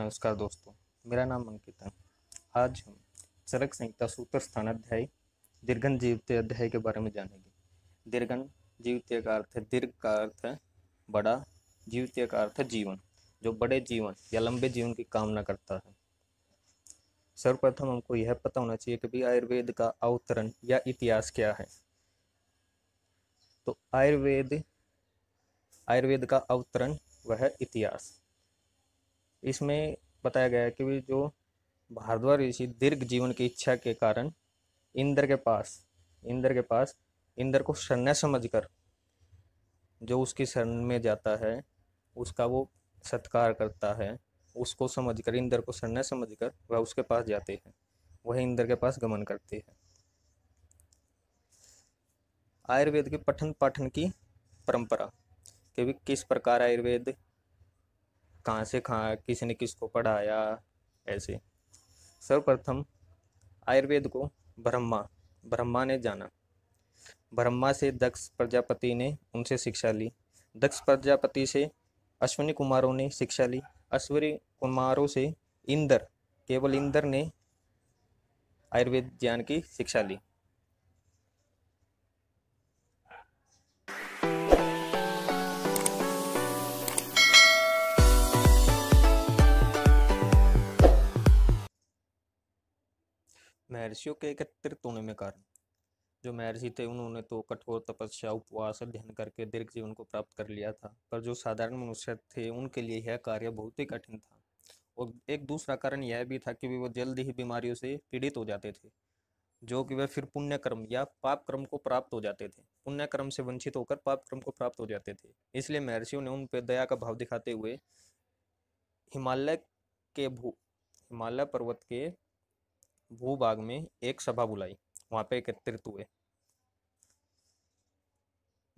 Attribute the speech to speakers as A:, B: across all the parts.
A: नमस्कार दोस्तों मेरा नाम अंकित है आज हम सड़क संहिता सूत्र स्थान अध्याय दीर्घन जीवते अध्याय के बारे में जानेंगे दीर्घन जीवते का अर्थ है दीर्घ का अर्थ है बड़ा जीवते का अर्थ है जीवन जो बड़े जीवन या लंबे जीवन की कामना करता है सर्वप्रथम हमको यह पता होना चाहिए कि आयुर्वेद का अवतरण या इतिहास क्या है तो आयुर्वेद आयुर्वेद का अवतरण वह इतिहास इसमें बताया गया है कि जो भारद्वाज ऋषि दीर्घ जीवन की इच्छा के कारण इंद्र के पास इंद्र के पास इंद्र को शरण्य समझकर जो उसकी शरण में जाता है उसका वो सत्कार करता है उसको समझकर इंद्र को शरण्य समझकर वह उसके पास जाते हैं वह इंद्र के पास गमन करते हैं आयुर्वेद के पठन पाठन की परंपरा कि किस प्रकार आयुर्वेद कहाँ से कहाँ ने किसको पढ़ाया ऐसे सर्वप्रथम आयुर्वेद को ब्रह्मा ब्रह्मा ने जाना ब्रह्मा से दक्ष प्रजापति ने उनसे शिक्षा ली दक्ष प्रजापति से अश्विनी कुमारों ने शिक्षा ली अश्विनी कुमारों से इंद्र केवल इंद्र ने आयुर्वेद ज्ञान की शिक्षा ली महर्षियों के एकत्रित होने में कारण जो महर्षि थे उन्होंने तो कठोर तपस्या उपवास अध्ययन करके दीर्घ जीवन को प्राप्त कर लिया था पर जो साधारण मनुष्य थे उनके लिए यह कार्य बहुत ही कठिन था और एक दूसरा कारण यह भी था कि वो जल्द ही बीमारियों से पीड़ित हो जाते थे जो कि वह फिर पुण्य कर्म या पाप कर्म को प्राप्त हो जाते थे पुण्य कर्म से वंचित होकर पाप कर्म को प्राप्त हो जाते थे इसलिए महर्षियों ने उन पर दया का भाव दिखाते हुए हिमालय के भू हिमालय पर्वत के भूभाग में एक सभा बुलाई वहाँ पे एकत्रित हुए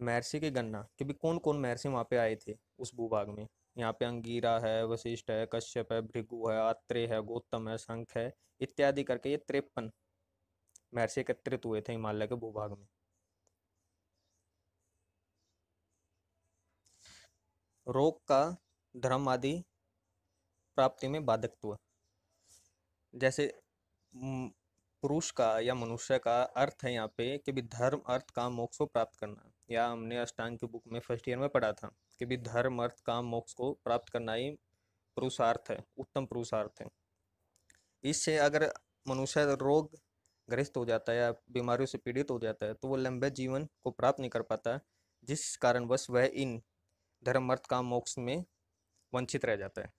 A: महर्षि की गणना क्योंकि कौन कौन महर्षि वहाँ पे आए थे उस भूभाग में यहाँ पे अंगीरा है वशिष्ठ है कश्यप है भृगु है आत्रेय है गौतम है शंख है इत्यादि करके ये त्रेपन महर्षि एकत्रित हुए थे हिमालय के भूभाग में रोग का धर्म आदि प्राप्ति में बाधकत्व जैसे पुरुष का या मनुष्य का अर्थ है यहाँ पे कि भी धर्म अर्थ काम मोक्ष को प्राप्त करना या हमने अष्टांग की बुक में फर्स्ट ईयर में पढ़ा था कि भी धर्म अर्थ काम मोक्ष को प्राप्त करना ही पुरुषार्थ है उत्तम पुरुषार्थ है इससे अगर मनुष्य रोग ग्रस्त हो जाता है या बीमारियों से पीड़ित हो जाता है तो वो लंबे जीवन को प्राप्त नहीं कर पाता जिस कारणवश वह इन धर्म अर्थ काम मोक्ष में वंचित रह जाता है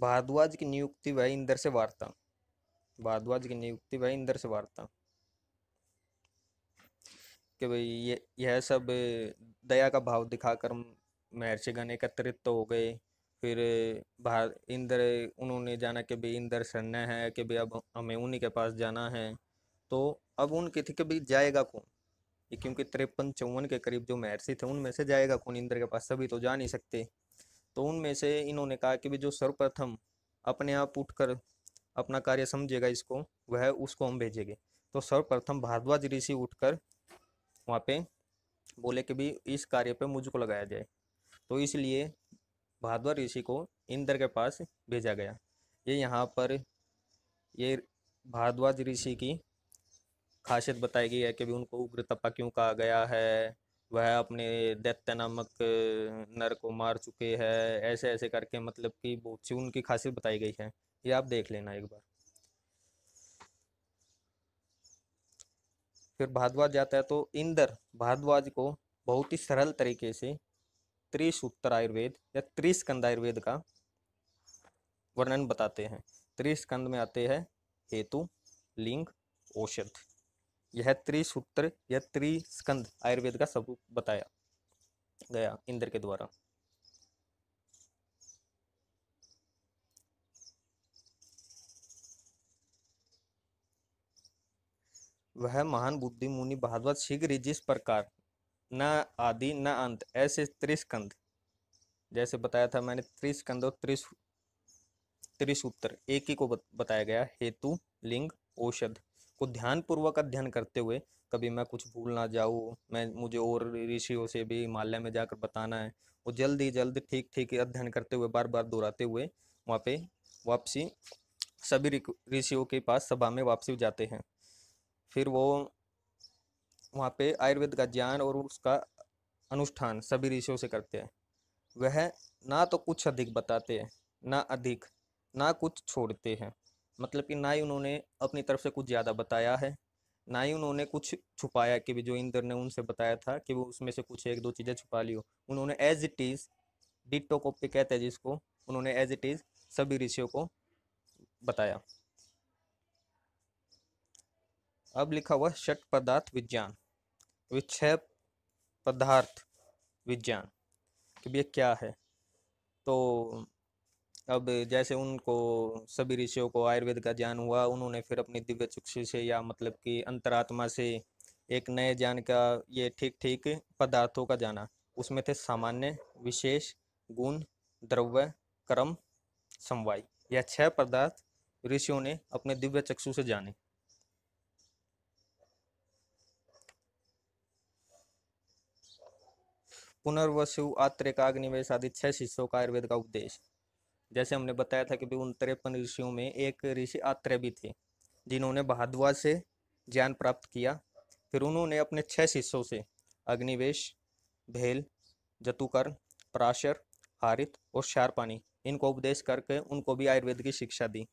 A: भारद्वाज की नियुक्ति भय इंद्र से वार्ता भारद्वाज की नियुक्ति भय इंद्र से वार्ता कि भाई ये यह सब दया का भाव दिखाकर महर्षिगण एकत्रित तो हो गए फिर भार इंद्र उन्होंने जाना कि भाई इंद्र सरना है कि भाई अब हमें उन्हीं के पास जाना है तो अब उनके थे कि भाई जाएगा कौन क्योंकि तिरपन चौवन के करीब जो महर्षि थे उनमें से जाएगा कौन इंद्र के पास सभी तो जा नहीं सकते तो उनमें से इन्होंने कहा कि भी जो सर्वप्रथम अपने आप उठकर अपना कार्य समझेगा इसको वह उसको हम भेजेंगे तो सर्वप्रथम भारद्वाज ऋषि उठकर वहाँ पे बोले कि भी इस कार्य पे मुझको लगाया जाए तो इसलिए भारद्वाज ऋषि को इंद्र के पास भेजा गया ये यहाँ पर ये भारद्वाज ऋषि की खासियत बताई गई है कि भी उनको उग्र तपा क्यों कहा गया है वह अपने दैत्य नामक नर को मार चुके हैं ऐसे ऐसे करके मतलब कि बहुत सी उनकी खासियत बताई गई है ये आप देख लेना एक बार फिर भारद्वाज जाता है तो इंद्र भारद्वाज को बहुत ही सरल तरीके से त्रिसूत्र आयुर्वेद या त्रिस्कंद आयुर्वेद का वर्णन बताते हैं त्रिस्कंद में आते हैं हेतु लिंग औषध यह त्रिसूत्र यह त्रिस्कंद आयुर्वेद का स्वरूप बताया गया इंद्र के द्वारा वह महान बुद्धि मुनि भागवत शीघ्र जिस प्रकार न आदि न अंत ऐसे त्रिस्कंद जैसे बताया था मैंने त्रिस्कंद और त्रिस त्रिसूत्र एक ही को बताया गया हेतु लिंग औषध को ध्यानपूर्वक अध्ययन करते हुए कभी मैं कुछ भूल ना जाऊँ मैं मुझे और ऋषियों से भी हिमालय में जाकर बताना है वो जल्द ही जल्द ठीक ठीक अध्ययन करते हुए बार बार दोहराते हुए वहाँ पे वापसी सभी ऋषियों के पास सभा में वापसी जाते हैं फिर वो वहाँ पे आयुर्वेद का ज्ञान और उसका अनुष्ठान सभी ऋषियों से करते हैं वह ना तो कुछ अधिक बताते हैं ना अधिक ना कुछ छोड़ते हैं मतलब कि ना ही उन्होंने अपनी तरफ से कुछ ज़्यादा बताया है ना ही उन्होंने कुछ छुपाया कि भी जो इंद्र ने उनसे बताया था कि वो उसमें से कुछ एक दो चीज़ें छुपा ली हो उन्होंने as it is ditto copy कहते हैं जिसको उन्होंने एज इट इज़ सभी ऋषियों को बताया अब लिखा हुआ षट पदार्थ विज्ञान विच्छ पदार्थ विज्ञान कि भैया क्या है तो अब जैसे उनको सभी ऋषियों को आयुर्वेद का ज्ञान हुआ उन्होंने फिर अपनी दिव्य चक्षु से या मतलब कि अंतरात्मा से एक नए ज्ञान का ये ठीक ठीक पदार्थों का जाना उसमें थे सामान्य विशेष गुण द्रव्य क्रम समवाय यह छह पदार्थ ऋषियों ने अपने दिव्य चक्षु से जाने पुनर्वसु आत्रिकाग्निवेश आदि छह शिष्यों का आयुर्वेद का उपदेश जैसे हमने बताया था कि भाई उन तिरपन ऋषियों में एक ऋषि आत्र भी थे जिन्होंने भादवा से ज्ञान प्राप्त किया फिर उन्होंने अपने छह शिष्यों से अग्निवेश भेल जतुकर्ण पराशर हारित और शारपानी इनको उपदेश करके उनको भी आयुर्वेद की शिक्षा दी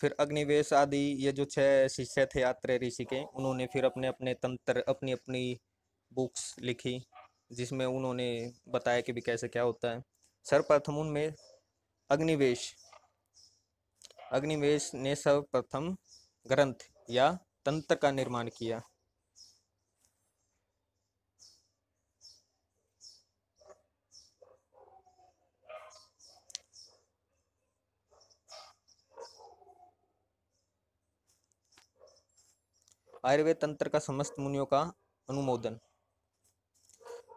A: फिर अग्निवेश आदि ये जो छह शिष्य थे आत्रेय ऋषि के उन्होंने फिर अपने अपने तंत्र अपनी अपनी बुक्स लिखी जिसमें उन्होंने बताया कि भी कैसे क्या होता है सर्वप्रथम उनमें अग्निवेश अग्निवेश ने सर्वप्रथम ग्रंथ या तंत्र का निर्माण किया आयुर्वेद तंत्र का समस्त मुनियों का अनुमोदन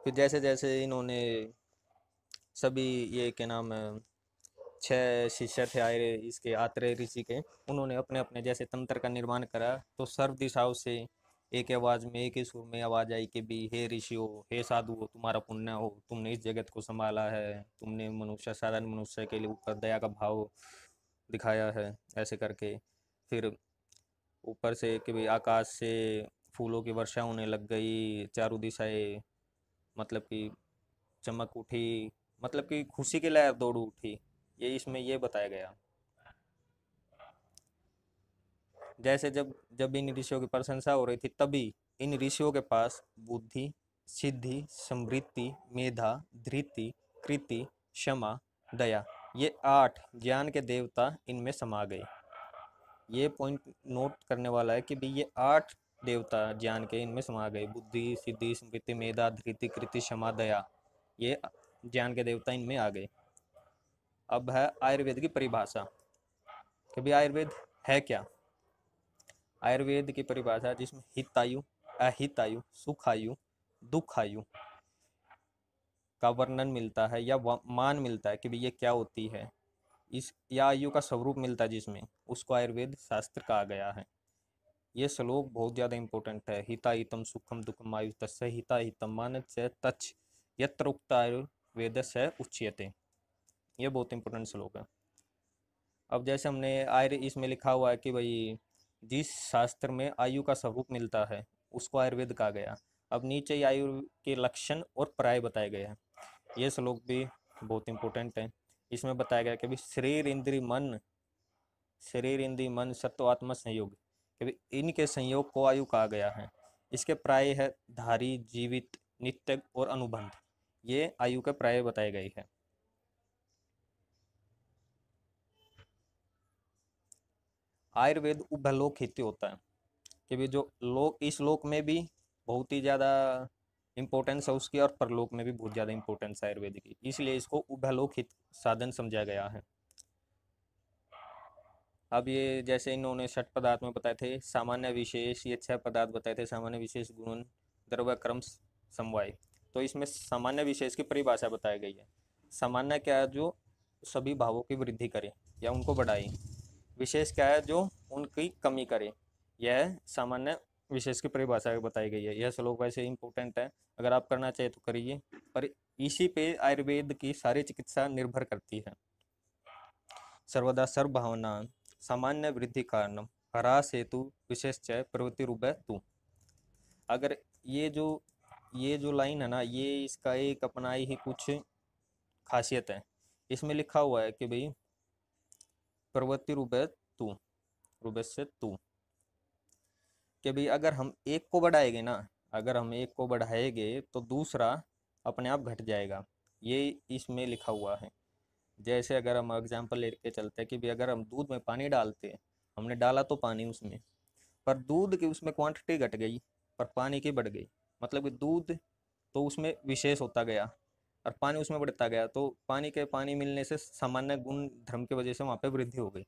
A: फिर जैसे जैसे इन्होंने सभी ये क्या नाम छह शिष्य थे आए इसके आत्रेय ऋषि के उन्होंने अपने अपने जैसे तंत्र का निर्माण करा तो सर्व दिशाओं से एक आवाज़ में एक ही सुर में आवाज़ आई कि भी हे ऋषि हो हे साधु हो तुम्हारा पुण्य हो तुमने इस जगत को संभाला है तुमने मनुष्य साधारण मनुष्य के लिए ऊपर दया का भाव दिखाया है ऐसे करके फिर ऊपर से कि भाई आकाश से फूलों की वर्षा होने लग गई चारों दिशाएं मतलब कि चमक उठी मतलब कि खुशी की लहर दौड़ उठी ये इसमें ये बताया गया जैसे जब जब इन ऋषियों की प्रशंसा हो रही थी तभी इन ऋषियों के पास बुद्धि सिद्धि समृद्धि मेधा धृति कृति क्षमा दया ये आठ ज्ञान के देवता इनमें समा गए ये पॉइंट नोट करने वाला है कि भी ये आठ देवता ज्ञान के इनमें समा गए बुद्धि सिद्धि स्मृति मेधा धृति कृति क्षमा दया ये ज्ञान के देवता इनमें आ गए अब है आयुर्वेद की परिभाषा कभी आयुर्वेद है क्या आयुर्वेद की परिभाषा जिसमें हितायु अहितायु सुखायु दुखायु का वर्णन मिलता है या मान मिलता है कि भाई ये क्या होती है इस या आयु का स्वरूप मिलता है जिसमें उसको आयुर्वेद शास्त्र कहा गया है ये श्लोक बहुत ज़्यादा इंपॉर्टेंट है हिता हितम सुखम दुखम आयु तस् हिता हितम मानत से तच यत्र उक्त आयुर्वेद से उच्यते ये बहुत इंपॉर्टेंट श्लोक है अब जैसे हमने आयुर् इसमें लिखा हुआ है कि भाई जिस शास्त्र में आयु का स्वरूप मिलता है उसको आयुर्वेद कहा गया अब नीचे आयु के लक्षण और पराय बताए गए हैं ये श्लोक भी बहुत इंपॉर्टेंट है इसमें बताया गया कि शरीर इंद्री मन शरीर इंद्री मन सत्व आत्मा संयोग इनके संयोग को आयु कहा गया है इसके प्राय है धारी जीवित नित्य और अनुबंध ये आयु के प्राय बताए गए हैं आयुर्वेद उभलोक हित होता है कि भी जो लोक इस लोक में भी बहुत ही ज़्यादा इम्पोर्टेंस है उसकी और परलोक में भी बहुत ज़्यादा इम्पोर्टेंस है आयुर्वेद की इसलिए इसको उभलोक हित साधन समझा गया है अब ये जैसे इन्होंने षट पदार्थ में बताए थे सामान्य विशेष ये छह पदार्थ बताए थे सामान्य विशेष गुण द्रव्य क्रम समवाय तो इसमें सामान्य विशेष की परिभाषा बताई गई है सामान्य क्या है जो सभी भावों की वृद्धि करे या उनको बढ़ाए विशेष क्या है जो उनकी कमी करे यह सामान्य विशेष की परिभाषा बताई गई है यह श्लोक वैसे इंपॉर्टेंट है अगर आप करना चाहें तो करिए पर इसी पे आयुर्वेद की सारी चिकित्सा निर्भर करती है सर्वदा सर्व भावना सामान्य वृद्धि कारण हरास हेतु रूप है तू अगर ये जो ये जो लाइन है ना ये इसका एक अपनाई ही कुछ खासियत है इसमें लिखा हुआ है कि भाई प्रवृत्ति रूप तू रूप से तू कि भाई अगर हम एक को बढ़ाएंगे ना अगर हम एक को बढ़ाएंगे तो दूसरा अपने आप घट जाएगा ये इसमें लिखा हुआ है जैसे अगर हम एग्जाम्पल लेके चलते हैं कि भी अगर हम दूध में पानी डालते हैं हमने डाला तो पानी उसमें पर दूध की उसमें क्वांटिटी घट गई पर पानी की बढ़ गई मतलब कि दूध तो उसमें विशेष होता गया और पानी उसमें बढ़ता गया तो पानी के पानी मिलने से सामान्य गुण धर्म की वजह से वहाँ पर वृद्धि हो गई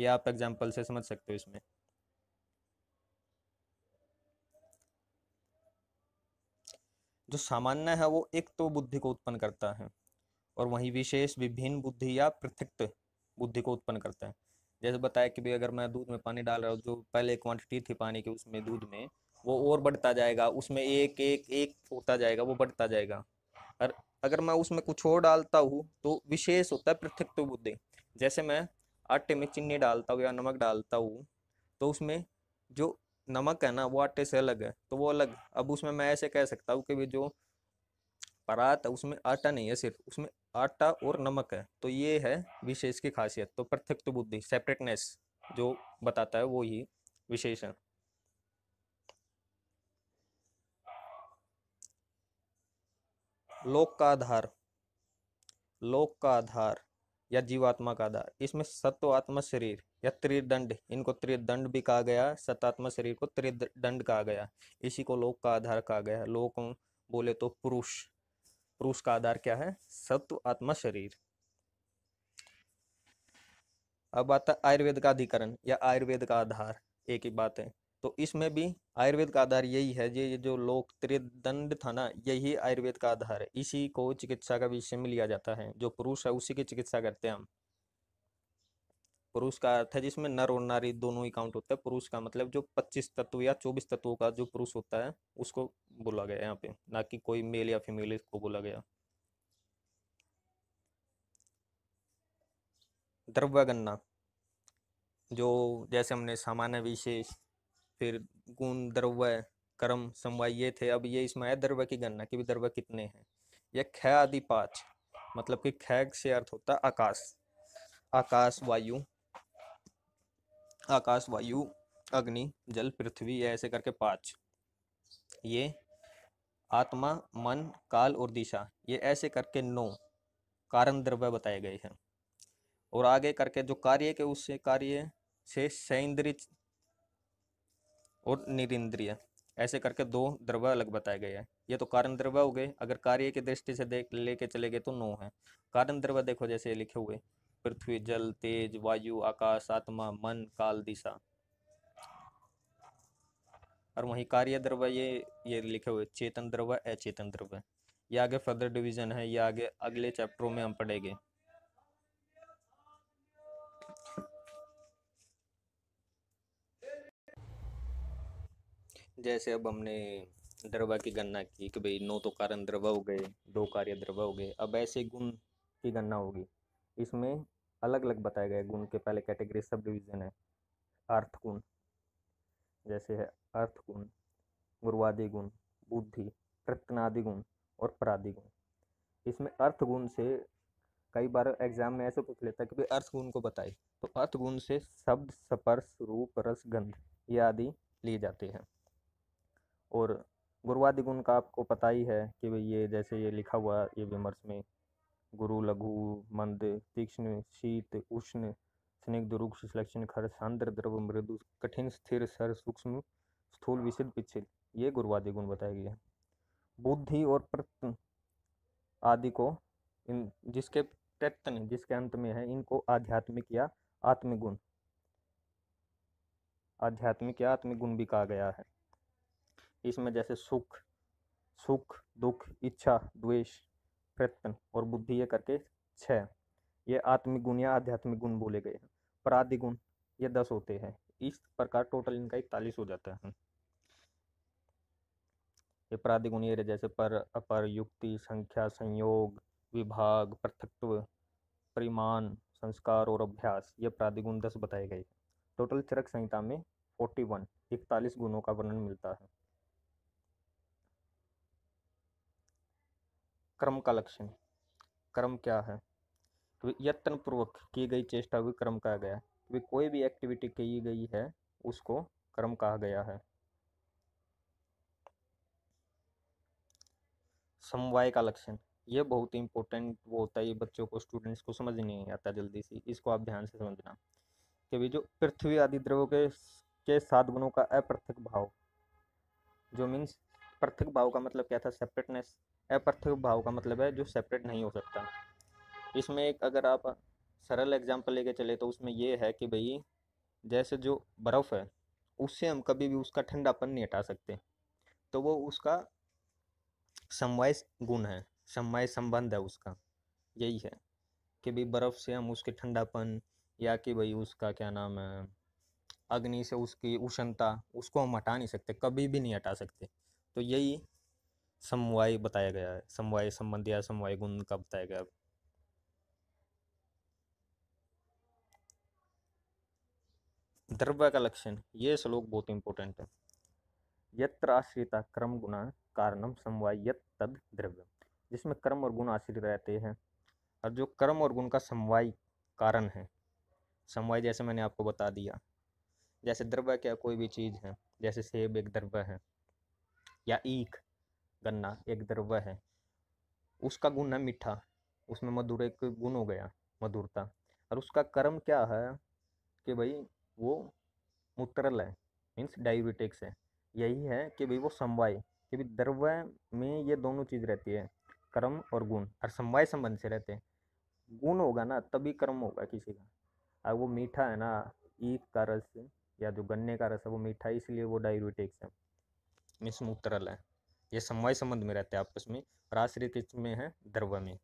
A: ये आप एग्जाम्पल से समझ सकते हो इसमें जो सामान्य है वो एक तो बुद्धि को उत्पन्न करता है और वही विशेष विभिन्न बुद्धि या पृथक बुद्धि को उत्पन्न करता है जैसे बताया कि भाई अगर मैं दूध में पानी डाल रहा हूँ जो पहले क्वांटिटी थी पानी की उसमें दूध में वो और बढ़ता जाएगा उसमें एक एक एक होता जाएगा वो बढ़ता जाएगा और अगर मैं उसमें कुछ और डालता हूँ तो विशेष होता है पृथक बुद्धि जैसे मैं आटे में चीनी डालता हूँ या नमक डालता हूँ तो उसमें जो नमक है ना वो आटे से अलग है तो वो अलग अब उसमें मैं ऐसे कह सकता हूँ कि जो परात है उसमें आटा नहीं है सिर्फ उसमें आटा और नमक है तो ये है विशेष की खासियत तो पृथक बुद्धि सेपरेटनेस जो बताता है वो ही विशेषण लोक का आधार लोक का आधार या जीवात्मा का आधार इसमें सत्व आत्मा शरीर या त्रिदंड इनको त्रिदंड भी कहा गया सतात्मा शरीर को त्रिदंड कहा गया इसी को लोक का आधार कहा गया लोक बोले तो पुरुष और उसका आधार क्या है सत्व आत्मा शरीर अब आता आयुर्वेद का अधिकरण या आयुर्वेद का आधार एक ही बात है तो इसमें भी आयुर्वेद का आधार यही है ये जो लोक त्रिदंड था ना यही आयुर्वेद का आधार है इसी को चिकित्सा का विषय में लिया जाता है जो पुरुष है उसी की चिकित्सा करते हैं हम पुरुष का अर्थ है जिसमें नर और नारी दोनों ही काउंट होते हैं पुरुष का मतलब जो पच्चीस तत्व या चौबीस तत्वों का जो पुरुष होता है उसको बोला गया यहाँ पे ना कि कोई मेल या फीमेल इसको बोला गया द्रव्य गणना जो जैसे हमने सामान्य विशेष फिर गुण द्रव्य कर्म समवाय ये थे अब ये इसमें है द्रव्य की गणना कि भी द्रव्य कितने हैं यह ख आदि पाँच मतलब कि खैग से अर्थ होता है आकाश आकाश वायु आकाश वायु अग्नि जल पृथ्वी ऐसे करके पाँच ये आत्मा मन काल और दिशा ये ऐसे करके नौ कारण द्रव्य बताए गए हैं और आगे करके जो कार्य के उससे कार्य से सैन्द्रिय और निरिंद्रिय ऐसे करके दो द्रव्य अलग बताए गए हैं ये तो कारण द्रव्य हो गए अगर कार्य की दृष्टि से देख लेके चले गए तो नौ है कारण द्रव्य देखो जैसे लिखे हुए पृथ्वी जल तेज वायु आकाश आत्मा मन काल दिशा और वहीं कार्य द्रव्य ये ये लिखे हुए चेतन द्रव्य अचेतन द्रव्य ये आगे फर्दर डिवीजन है ये आगे अगले चैप्टरों में हम पढ़ेंगे जैसे अब हमने द्रव्य की गणना की कि भाई नौ तो कारण द्रव्य हो गए दो कार्य द्रव्य हो गए अब ऐसे गुण की गणना होगी इसमें अलग अलग बताया गया गुण के पहले कैटेगरी सब डिवीजन है अर्थ गुण जैसे है अर्थ गुण गुरुवादी गुण बुद्धि प्रत्यनादि गुण और परादि गुण इसमें अर्थ गुण से कई बार एग्जाम में ऐसे पूछ लेता है कि भाई अर्थ गुण को बताए तो अर्थ गुण से शब्द स्पर्श रूप रस गंध ये आदि लिए जाते हैं और गुरुवादि गुण का आपको पता ही है कि भाई ये जैसे ये लिखा हुआ ये विमर्श में गुरु लघु मंद तीक्ष्ण शीत उष्ण स्निग्ध रूक्ष श्लक्षण खर सांद्र द्रव मृदु कठिन स्थिर सर सूक्ष्म स्थूल विशिद पिछिल ये गुरुवादी गुण बताए गए बुद्धि और प्रत्न आदि को इन जिसके प्रत्यन जिसके अंत में है इनको आध्यात्मिक या आत्मगुण आध्यात्मिक या आत्मगुण भी कहा गया है इसमें जैसे सुख सुख दुख इच्छा द्वेष प्रत्यन और बुद्धि ये करके छह ये आत्मिक गुण या आध्यात्मिक गुण बोले गए हैं पराधि गुण ये दस होते हैं इस प्रकार टोटल इनका इकतालीस हो जाता है ये पराधि गुण ये जैसे पर अपर युक्ति संख्या संयोग विभाग पृथक्व परिमाण संस्कार और अभ्यास ये पराधि गुण दस बताए गए टोटल चरक संहिता में फोर्टी वन इकतालीस गुणों का वर्णन मिलता है कर्म का लक्षण कर्म क्या है यत्न पूर्वक की गई चेष्टा कर्म कहा गया कि कोई भी एक्टिविटी की गई है उसको कर्म कहा गया है समवाय का लक्षण ये बहुत ही इंपॉर्टेंट वो होता है ये बच्चों को स्टूडेंट्स को समझ नहीं आता जल्दी से इसको आप ध्यान से समझना कि भी जो पृथ्वी आदि द्रवों के के सात गुणों का अपृथक भाव जो मीन्स पृथक भाव का मतलब क्या था सेपरेटनेस अपृथक भाव का मतलब है जो सेपरेट नहीं हो सकता इसमें एक अगर आप सरल एग्जांपल लेके चले तो उसमें ये है कि भाई जैसे जो बर्फ़ है उससे हम कभी भी उसका ठंडापन नहीं हटा सकते तो वो उसका समवाय गुण है समवाय संबंध है उसका यही है कि भाई बर्फ़ से हम उसके ठंडापन या कि भाई उसका क्या नाम है अग्नि से उसकी उष्णता उसको हम हटा नहीं सकते कभी भी नहीं हटा सकते तो यही समवाय बताया गया है समवाय संबंध या समवाय गुण का बताया गया है द्रव्य का लक्षण ये श्लोक बहुत इंपॉर्टेंट है यत्र आश्रिता क्रम गुणा कारणम समवाय यत तद द्रव्य जिसमें कर्म और गुण आश्रित रहते हैं और जो कर्म और गुण का समवाय कारण है समवाय जैसे मैंने आपको बता दिया जैसे द्रव्य क्या कोई भी चीज़ है जैसे सेब एक द्रव्य है या ईख गन्ना एक द्रव्य है उसका गुण है मीठा उसमें मधुर एक गुण हो गया मधुरता और उसका कर्म क्या है कि भाई वो मुतरल है मीन्स डायबिटिक्स है यही है कि भाई वो समवाय कि भाई द्रव्य में ये दोनों चीज़ रहती है कर्म और गुण और समवाय संबंध से रहते हैं गुण होगा ना तभी कर्म होगा किसी का अगर वो मीठा है ना ईख का रस या जो गन्ने का रस है वो मीठा है इसलिए वो डायबिटिक्स है मीन्स मुतरल है ये समवाय संबंध में रहते हैं आपस में और आश्रय किस में है द्रव्य में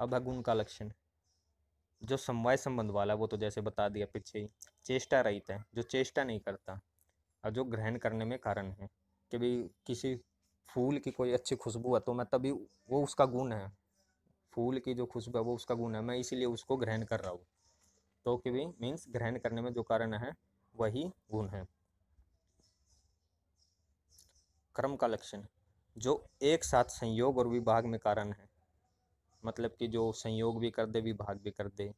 A: अब है गुण का लक्षण जो समवाय संबंध वाला वो तो जैसे बता दिया पीछे ही चेष्टा रहित है जो चेष्टा नहीं करता और जो ग्रहण करने में कारण है कि भाई किसी फूल की कोई अच्छी खुशबू है तो मैं तभी वो उसका गुण है फूल की जो खुशबू है वो उसका गुण है मैं इसीलिए उसको ग्रहण कर रहा हूँ तो कि भी मीन्स ग्रहण करने में जो कारण है वही गुण है कर्म का लक्षण जो एक साथ संयोग और विभाग में कारण है मतलब कि जो संयोग भी कर दे विभाग भी कर दे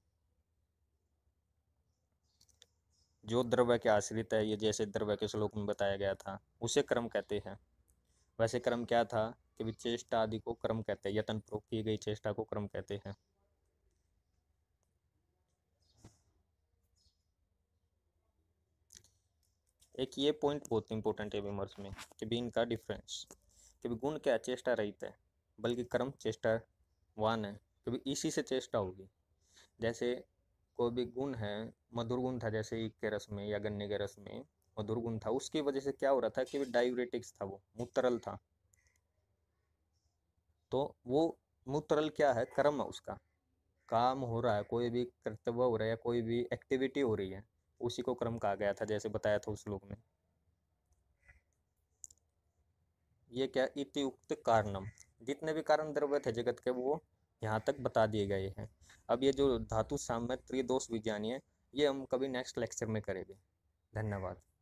A: जो द्रव्य के आश्रित है ये जैसे द्रव्य के श्लोक में बताया गया था उसे क्रम कहते हैं वैसे क्रम क्या था कि चेष्टा आदि को क्रम कहते हैं यतन पूर्वक की गई चेष्टा को क्रम कहते हैं एक ये पॉइंट बहुत इंपॉर्टेंट है विमर्श में कि भी इनका डिफरेंस कि भी गुण क्या चेष्टा रहित है बल्कि कर्म चेष्टा वन है क्योंकि तो इसी से चेष्टा होगी जैसे कोई भी गुण है मधुर गुण था जैसे ईख के रस में या गन्ने के रस में मधुर गुण था उसकी वजह से क्या हो रहा था कि डायबिटिक्स था वो मूत्रल था तो वो मूत्रल क्या है कर्म है उसका काम हो रहा है कोई भी कर्तव्य हो रहा है कोई भी एक्टिविटी हो रही है उसी को कर्म कहा गया था जैसे बताया था उस लोग में ये क्या उक्त कारणम जितने भी कारण द्रव्य थे जगत के वो यहाँ तक बता दिए गए हैं अब ये जो धातु सामय त्रिदोष विज्ञानी है ये हम कभी नेक्स्ट लेक्चर में करेंगे धन्यवाद